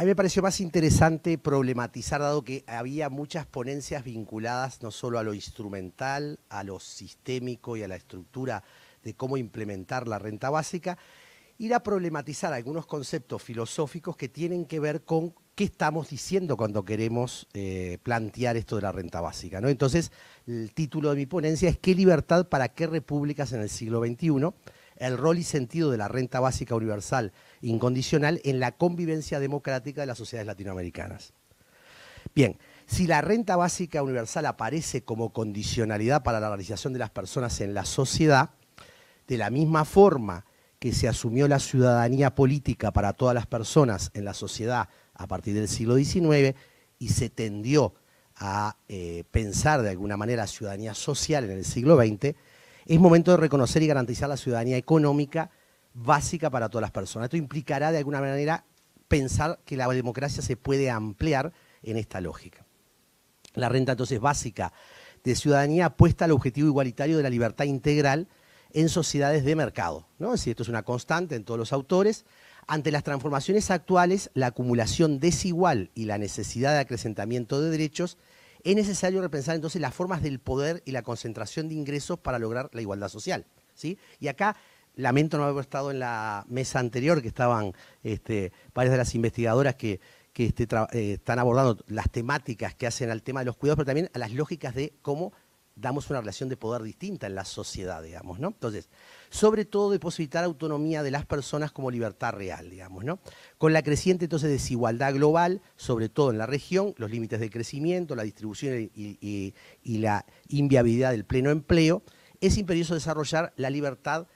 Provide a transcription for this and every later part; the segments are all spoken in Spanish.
A mí me pareció más interesante problematizar, dado que había muchas ponencias vinculadas no solo a lo instrumental, a lo sistémico y a la estructura de cómo implementar la renta básica, ir a problematizar algunos conceptos filosóficos que tienen que ver con qué estamos diciendo cuando queremos eh, plantear esto de la renta básica. Entonces, el título de mi ponencia es ¿Qué libertad para qué repúblicas en el siglo XXI? El rol y sentido de la renta básica universal incondicional en la convivencia democrática de las sociedades latinoamericanas. Bien, si la renta básica universal aparece como condicionalidad para la realización de las personas en la sociedad, de la misma forma que se asumió la ciudadanía política para todas las personas en la sociedad a partir del siglo XIX y se tendió a eh, pensar de alguna manera ciudadanía social en el siglo XX, es momento de reconocer y garantizar la ciudadanía económica básica para todas las personas. Esto implicará de alguna manera pensar que la democracia se puede ampliar en esta lógica. La renta entonces básica de ciudadanía apuesta al objetivo igualitario de la libertad integral en sociedades de mercado. ¿no? esto es una constante en todos los autores. Ante las transformaciones actuales, la acumulación desigual y la necesidad de acrecentamiento de derechos, es necesario repensar entonces las formas del poder y la concentración de ingresos para lograr la igualdad social. ¿sí? Y acá Lamento no haber estado en la mesa anterior, que estaban este, varias de las investigadoras que, este, eh, están abordando las temáticas que hacen al tema de los cuidados, pero también a las lógicas de cómo damos una relación de poder distinta en la sociedad, digamos, Entonces, sobre todo posibilitar autonomía de las personas como libertad real, digamos, ¿no? Con la creciente entonces desigualdad global, sobre todo en la región, los límites de crecimiento, la distribución y, y la inviabilidad del pleno empleo, es imperioso desarrollar la libertad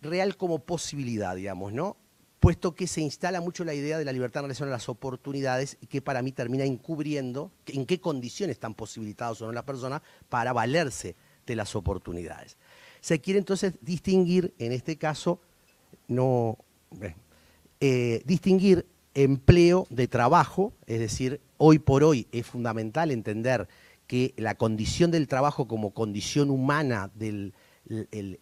real como posibilidad, digamos, ¿no? puesto que se instala mucho la idea de la libertad en relación a las oportunidades y que para mí termina encubriendo en qué condiciones están posibilitados o no las personas para valerse de las oportunidades. Se quiere entonces distinguir, en este caso, no, eh, eh, distinguir empleo de trabajo, es decir, hoy por hoy es fundamental entender que la condición del trabajo como condición humana del el,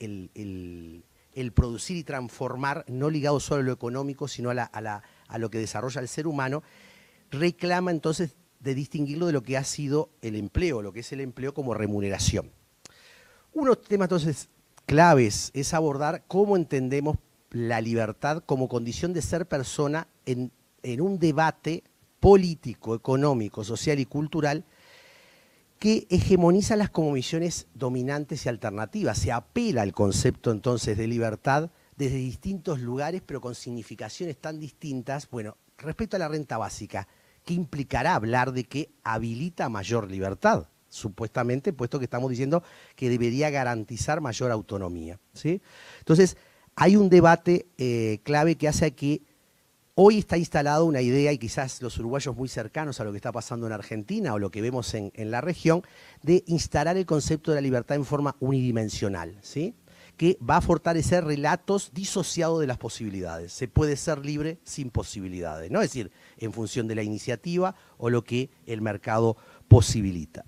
el producir y transformar, no ligado solo a lo económico, sino a, lo que desarrolla el ser humano, reclama entonces de distinguirlo de lo que ha sido el empleo, lo que es el empleo como remuneración. Uno de los temas entonces claves es abordar cómo entendemos la libertad como condición de ser persona en un debate político, económico, social y cultural que hegemoniza las comisiones dominantes y alternativas. Se apela al concepto entonces de libertad desde distintos lugares, pero con significaciones tan distintas. Bueno, respecto a la renta básica, ¿qué implicará hablar de que habilita mayor libertad? Supuestamente, puesto que estamos diciendo que debería garantizar mayor autonomía. ¿sí? Entonces, hay un debate eh, clave que hace a que Hoy está instalada una idea, y quizás los uruguayos muy cercanos a lo que está pasando en Argentina o lo que vemos en, la región, de instalar el concepto de la libertad en forma unidimensional, ¿sí? que va a fortalecer relatos disociados de las posibilidades. Se puede ser libre sin posibilidades, ¿no? Es decir, en función de la iniciativa o lo que el mercado posibilita.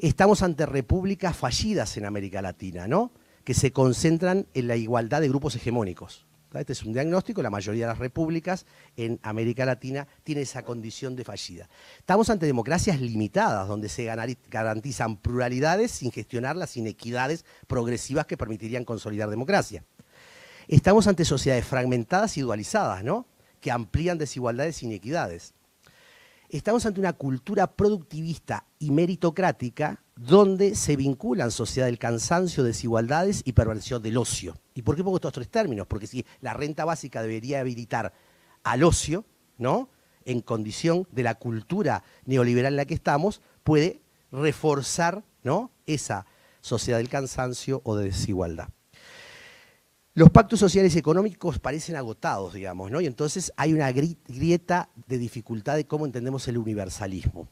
Estamos ante repúblicas fallidas en América Latina, ¿no? Que se concentran en la igualdad de grupos hegemónicos. Este es un diagnóstico, la mayoría de las repúblicas en América Latina tiene esa condición de fallida. Estamos ante democracias limitadas, donde se garantizan pluralidades sin gestionar las inequidades progresivas que permitirían consolidar democracia. Estamos ante sociedades fragmentadas y dualizadas, ¿no? que amplían desigualdades e inequidades. Estamos ante una cultura productivista y meritocrática donde se vinculan sociedad del cansancio, desigualdades y perversión del ocio. ¿Y por qué pongo estos tres términos? Porque si la renta básica debería habilitar al ocio, ¿no? En condición de la cultura neoliberal en la que estamos, puede reforzar, ¿no? Esa sociedad del cansancio o de desigualdad los pactos sociales y económicos parecen agotados, digamos, ¿no? Y entonces hay una grieta de dificultad de cómo entendemos el universalismo.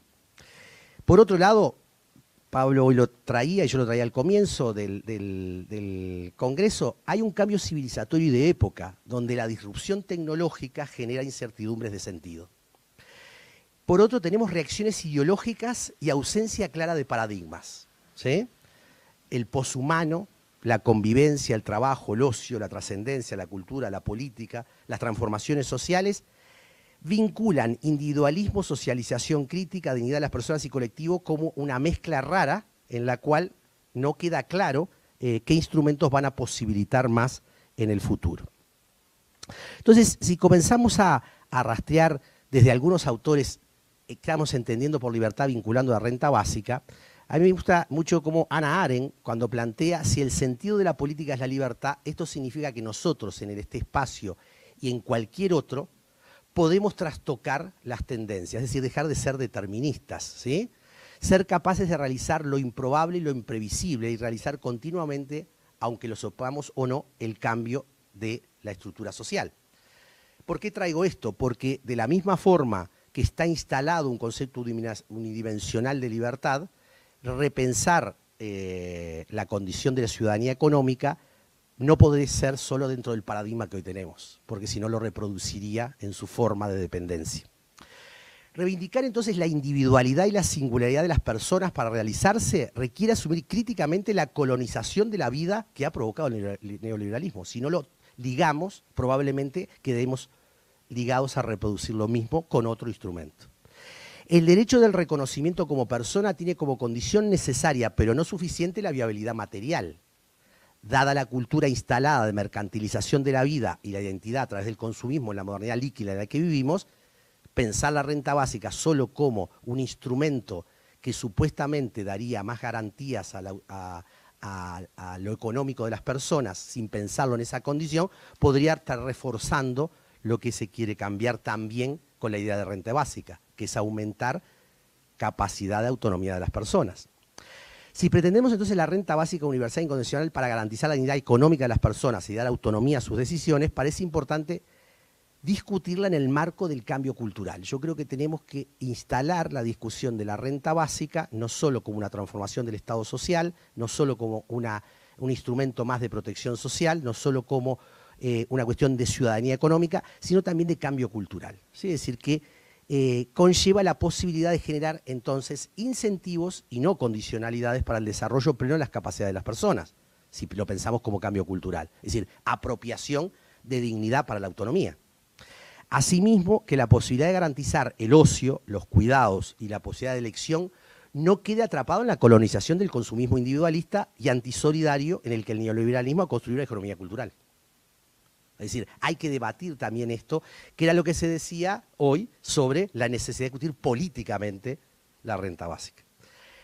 Por otro lado, Pablo hoy lo traía, y yo lo traía al comienzo del, Congreso, hay un cambio civilizatorio y de época, donde la disrupción tecnológica genera incertidumbres de sentido. Por otro, tenemos reacciones ideológicas y ausencia clara de paradigmas. ¿sí? El poshumano, la convivencia, el trabajo, el ocio, la trascendencia, la cultura, la política, las transformaciones sociales, vinculan individualismo, socialización crítica, dignidad de las personas y colectivo como una mezcla rara en la cual no queda claro eh, qué instrumentos van a posibilitar más en el futuro. Entonces, si comenzamos a, a rastrear desde algunos autores, eh, estamos entendiendo por libertad vinculando a renta básica, a mí me gusta mucho cómo Ana Aren, cuando plantea si el sentido de la política es la libertad, esto significa que nosotros en este espacio y en cualquier otro podemos trastocar las tendencias, es decir, dejar de ser deterministas, ¿sí? ser capaces de realizar lo improbable y lo imprevisible y realizar continuamente, aunque lo sopamos o no, el cambio de la estructura social. ¿Por qué traigo esto? Porque de la misma forma que está instalado un concepto unidimensional de libertad, repensar eh, la condición de la ciudadanía económica no puede ser solo dentro del paradigma que hoy tenemos, porque si no lo reproduciría en su forma de dependencia. Reivindicar entonces la individualidad y la singularidad de las personas para realizarse requiere asumir críticamente la colonización de la vida que ha provocado el neoliberalismo. Si no lo digamos, probablemente quedemos ligados a reproducir lo mismo con otro instrumento. El derecho del reconocimiento como persona tiene como condición necesaria, pero no suficiente, la viabilidad material. Dada la cultura instalada de mercantilización de la vida y la identidad a través del consumismo en la modernidad líquida en la que vivimos, pensar la renta básica solo como un instrumento que supuestamente daría más garantías a, a, lo económico de las personas sin pensarlo en esa condición, podría estar reforzando lo que se quiere cambiar también la idea de renta básica, que es aumentar capacidad de autonomía de las personas. Si pretendemos entonces la renta básica universal e incondicional para garantizar la dignidad económica de las personas y dar autonomía a sus decisiones, parece importante discutirla en el marco del cambio cultural. Yo creo que tenemos que instalar la discusión de la renta básica no solo como una transformación del Estado social, no solo como un instrumento más de protección social, no solo como eh, una cuestión de ciudadanía económica, sino también de cambio cultural. Es decir, que eh, conlleva la posibilidad de generar entonces incentivos y no condicionalidades para el desarrollo pleno de las capacidades de las personas, si lo pensamos como cambio cultural. Es decir, apropiación de dignidad para la autonomía. Asimismo, que la posibilidad de garantizar el ocio, los cuidados y la posibilidad de elección no quede atrapado en la colonización del consumismo individualista y antisolidario en el que el neoliberalismo ha construido la economía cultural. Es decir, hay que debatir también esto, que era lo que se decía hoy sobre la necesidad de discutir políticamente la renta básica.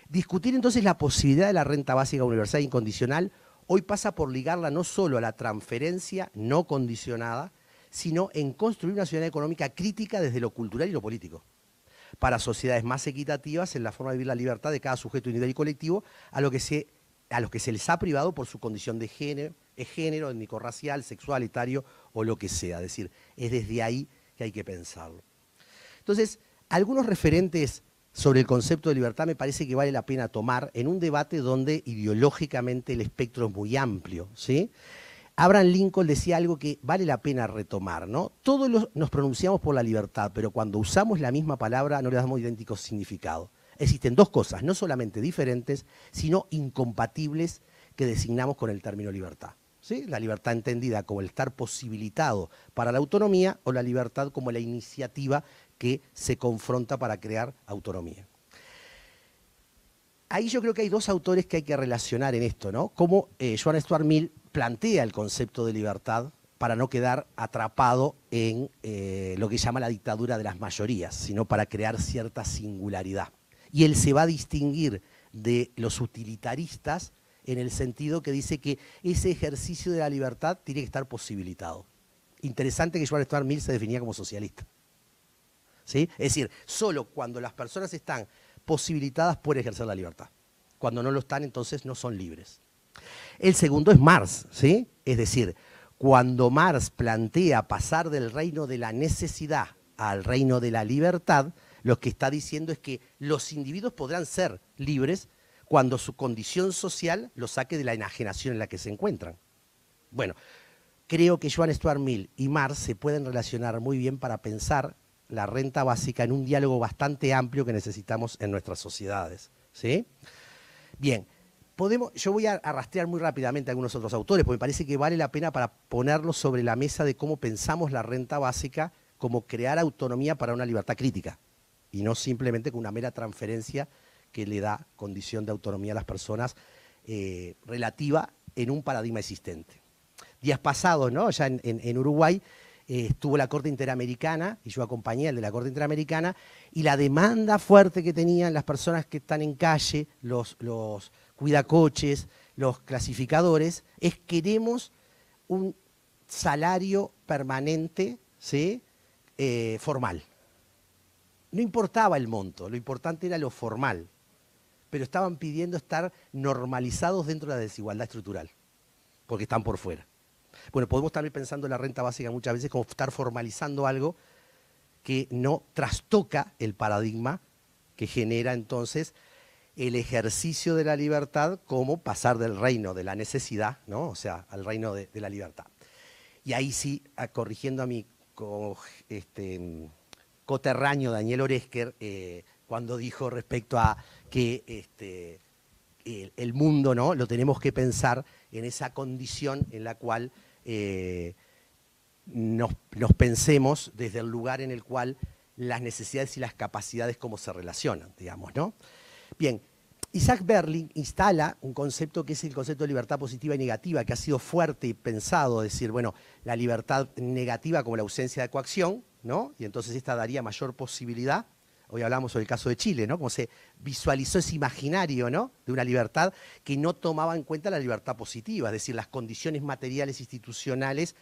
Discutir entonces la posibilidad de la renta básica universal e incondicional hoy pasa por ligarla no solo a la transferencia no condicionada, sino en construir una sociedad económica crítica desde lo cultural y lo político, para sociedades más equitativas en la forma de vivir la libertad de cada sujeto individual y colectivo, a, lo a los que se les ha privado por su condición de género, es género, étnico-racial, sexual, etario o lo que sea. Es decir, es desde ahí que hay que pensarlo. Entonces, algunos referentes sobre el concepto de libertad me parece que vale la pena tomar en un debate donde ideológicamente el espectro es muy amplio. ¿sí? Abraham Lincoln decía algo que vale la pena retomar. ¿no? Todos nos pronunciamos por la libertad, pero cuando usamos la misma palabra no le damos idéntico significado. Existen dos cosas, no solamente diferentes, sino incompatibles que designamos con el término libertad. La libertad entendida como el estar posibilitado para la autonomía o la libertad como la iniciativa que se confronta para crear autonomía. Ahí yo creo que hay dos autores que hay que relacionar en esto, ¿no? Cómo eh, Joan Stuart Mill plantea el concepto de libertad para no quedar atrapado en eh, lo que llama la dictadura de las mayorías, sino para crear cierta singularidad. Y él se va a distinguir de los utilitaristas en el sentido que dice que ese ejercicio de la libertad tiene que estar posibilitado. Interesante que Joan Stuart Mill se definía como socialista. ¿Sí? Es decir, solo cuando las personas están posibilitadas pueden ejercer la libertad. Cuando no lo están, entonces no son libres. El segundo es Marx, ¿sí? Es decir, cuando Marx plantea pasar del reino de la necesidad al reino de la libertad, lo que está diciendo es que los individuos podrán ser libres cuando su condición social lo saque de la enajenación en la que se encuentran. Bueno, creo que Joan Stuart Mill y Marx se pueden relacionar muy bien para pensar la renta básica en un diálogo bastante amplio que necesitamos en nuestras sociedades. ¿sí? Bien, podemos, yo voy a arrastrar muy rápidamente a algunos otros autores, porque me parece que vale la pena para ponerlo sobre la mesa de cómo pensamos la renta básica como crear autonomía para una libertad crítica y no simplemente con una mera transferencia que le da condición de autonomía a las personas eh, relativa en un paradigma existente. Días pasados, ¿no? ya en, Uruguay, eh, estuvo la Corte Interamericana, y yo acompañé al de la Corte Interamericana, y la demanda fuerte que tenían las personas que están en calle, los, cuidacoches, los clasificadores, es queremos un salario permanente eh, formal. No importaba el monto, lo importante era lo formal pero estaban pidiendo estar normalizados dentro de la desigualdad estructural, porque están por fuera. Bueno, podemos estar pensando en la renta básica muchas veces como estar formalizando algo que no trastoca el paradigma que genera entonces el ejercicio de la libertad como pasar del reino de la necesidad, ¿no? O sea, al reino de, la libertad. Y ahí sí, corrigiendo a mi este, mm, coterraño Daniel Oresker, eh, cuando dijo respecto a que este, el, mundo ¿no? lo tenemos que pensar en esa condición en la cual eh, nos, pensemos desde el lugar en el cual las necesidades y las capacidades cómo se relacionan, digamos, ¿no? Bien, Isaac Berling instala un concepto que es el concepto de libertad positiva y negativa, que ha sido fuerte y pensado, decir, bueno, la libertad negativa como la ausencia de coacción, Y entonces esta daría mayor posibilidad hoy hablamos sobre el caso de Chile, ¿no? Cómo se visualizó ese imaginario, ¿no? De una libertad que no tomaba en cuenta la libertad positiva, es decir, las condiciones materiales institucionales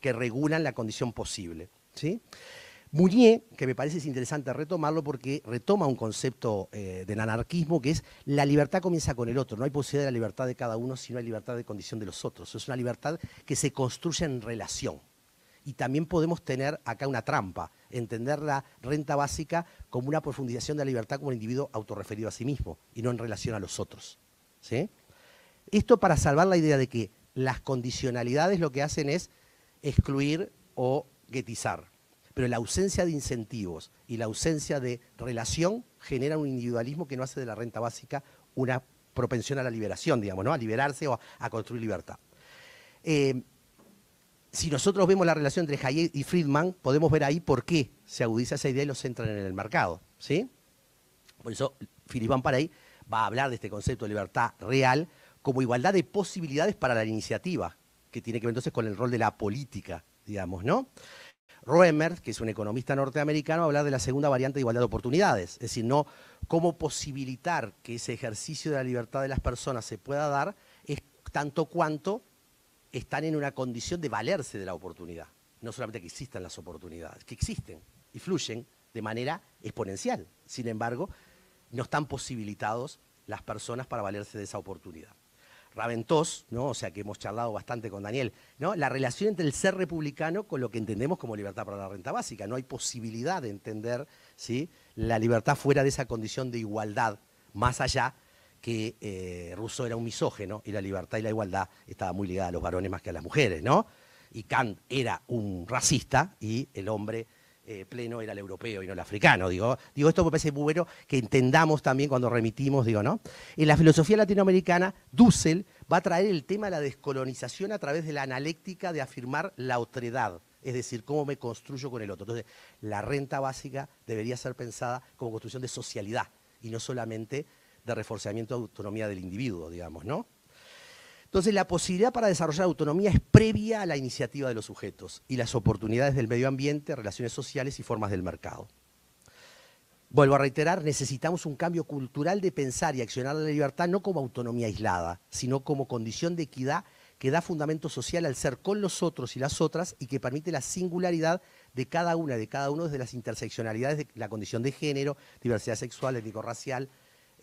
que regulan la condición posible, ¿sí? que me parece interesante retomarlo porque retoma un concepto eh, del anarquismo que es la libertad comienza con el otro, no hay posibilidad de la libertad de cada uno, sino hay libertad de condición de los otros. Es una libertad que se construye en relación y también podemos tener acá una trampa, entender la renta básica como una profundización de la libertad como un individuo autorreferido a sí mismo y no en relación a los otros. ¿sí? Esto para salvar la idea de que las condicionalidades lo que hacen es excluir o guetizar. Pero la ausencia de incentivos y la ausencia de relación genera un individualismo que no hace de la renta básica una propensión a la liberación, digamos, ¿no? a liberarse o a, construir libertad. Eh, si nosotros vemos la relación entre Hayek y Friedman, podemos ver ahí por qué se agudiza esa idea y los entran en el mercado. ¿sí? Por eso, Philip Van va a hablar de este concepto de libertad real como igualdad de posibilidades para la iniciativa, que tiene que ver entonces con el rol de la política, digamos, ¿no? Roemer, que es un economista norteamericano, va a hablar de la segunda variante de igualdad de oportunidades, es decir, no cómo posibilitar que ese ejercicio de la libertad de las personas se pueda dar, es tanto cuanto están en una condición de valerse de la oportunidad. No solamente que existan las oportunidades, que existen y fluyen de manera exponencial. Sin embargo, no están posibilitados las personas para valerse de esa oportunidad. Raventós, ¿no? o sea que hemos charlado bastante con Daniel, ¿no? la relación entre el ser republicano con lo que entendemos como libertad para la renta básica. No hay posibilidad de entender la libertad fuera de esa condición de igualdad, más allá que eh, Rousseau era un misógeno y la libertad y la igualdad estaba muy ligada a los varones más que a las mujeres, ¿no? Y Kant era un racista y el hombre eh, pleno era el europeo y no el africano. Digo, digo esto me parece muy bueno que entendamos también cuando remitimos, digo, ¿no? En la filosofía latinoamericana, Dussel va a traer el tema de la descolonización a través de la analéctica de afirmar la otredad, es decir, cómo me construyo con el otro. Entonces, la renta básica debería ser pensada como construcción de socialidad y no solamente de reforzamiento de autonomía del individuo, digamos, ¿no? Entonces, la posibilidad para desarrollar autonomía es previa a la iniciativa de los sujetos y las oportunidades del medio ambiente, relaciones sociales y formas del mercado. Vuelvo a reiterar, necesitamos un cambio cultural de pensar y accionar la libertad no como autonomía aislada, sino como condición de equidad que da fundamento social al ser con los otros y las otras y que permite la singularidad de cada una de cada uno desde las interseccionalidades de la condición de género, diversidad sexual, étnico-racial,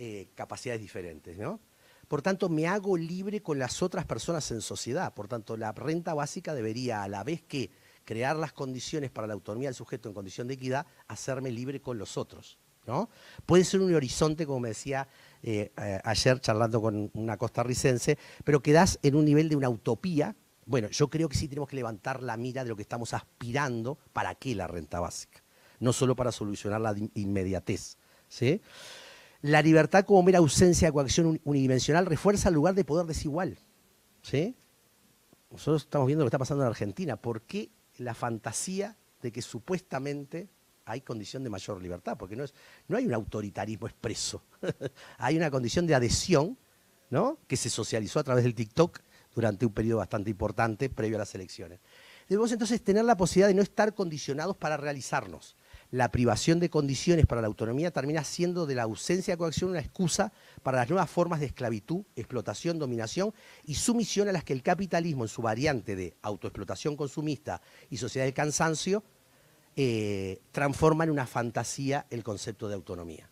eh, capacidades diferentes, ¿no? Por tanto, me hago libre con las otras personas en sociedad. Por tanto, la renta básica debería, a la vez que crear las condiciones para la autonomía del sujeto en condición de equidad, hacerme libre con los otros. ¿no? Puede ser un horizonte, como me decía eh, ayer charlando con una costarricense, pero quedas en un nivel de una utopía. Bueno, yo creo que sí tenemos que levantar la mira de lo que estamos aspirando para qué la renta básica, no solo para solucionar la inmediatez. ¿sí? la libertad como mera ausencia de coacción unidimensional refuerza el lugar de poder desigual. ¿Sí? Nosotros estamos viendo lo que está pasando en Argentina. ¿Por qué la fantasía de que supuestamente hay condición de mayor libertad? Porque no, es, no hay un autoritarismo expreso. hay una condición de adhesión ¿no? que se socializó a través del TikTok durante un periodo bastante importante previo a las elecciones. Debemos entonces tener la posibilidad de no estar condicionados para realizarnos la privación de condiciones para la autonomía termina siendo de la ausencia de coacción una excusa para las nuevas formas de esclavitud, explotación, dominación y sumisión a las que el capitalismo en su variante de autoexplotación consumista y sociedad del cansancio eh, transforma en una fantasía el concepto de autonomía.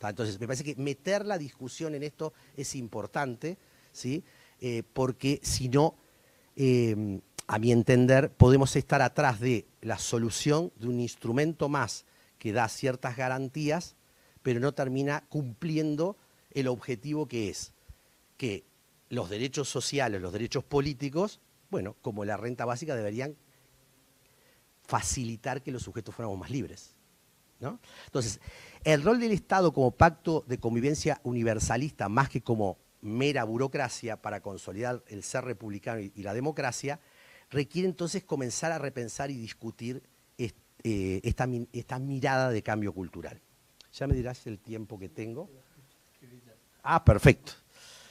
Entonces, me parece que meter la discusión en esto es importante, ¿sí? Eh, porque si no, eh, a mi entender, podemos estar atrás de la solución de un instrumento más que da ciertas garantías, pero no termina cumpliendo el objetivo que es que los derechos sociales, los derechos políticos, bueno, como la renta básica, deberían facilitar que los sujetos fuéramos más libres. ¿no? Entonces, el rol del Estado como pacto de convivencia universalista, más que como mera burocracia para consolidar el ser republicano y la democracia, requiere entonces comenzar a repensar y discutir eh, esta, esta, mirada de cambio cultural. Ya me dirás el tiempo que tengo. Ah, perfecto.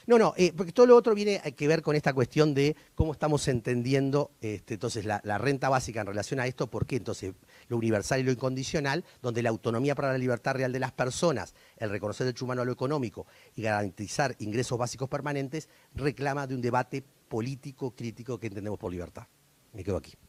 No, no, eh, porque todo lo otro viene a eh, que ver con esta cuestión de cómo estamos entendiendo este, entonces la, renta básica en relación a esto, porque entonces lo universal y lo incondicional, donde la autonomía para la libertad real de las personas, el reconocer el derecho humano a lo económico y garantizar ingresos básicos permanentes, reclama de un debate político crítico que entendemos por libertad. Me quedo aquí.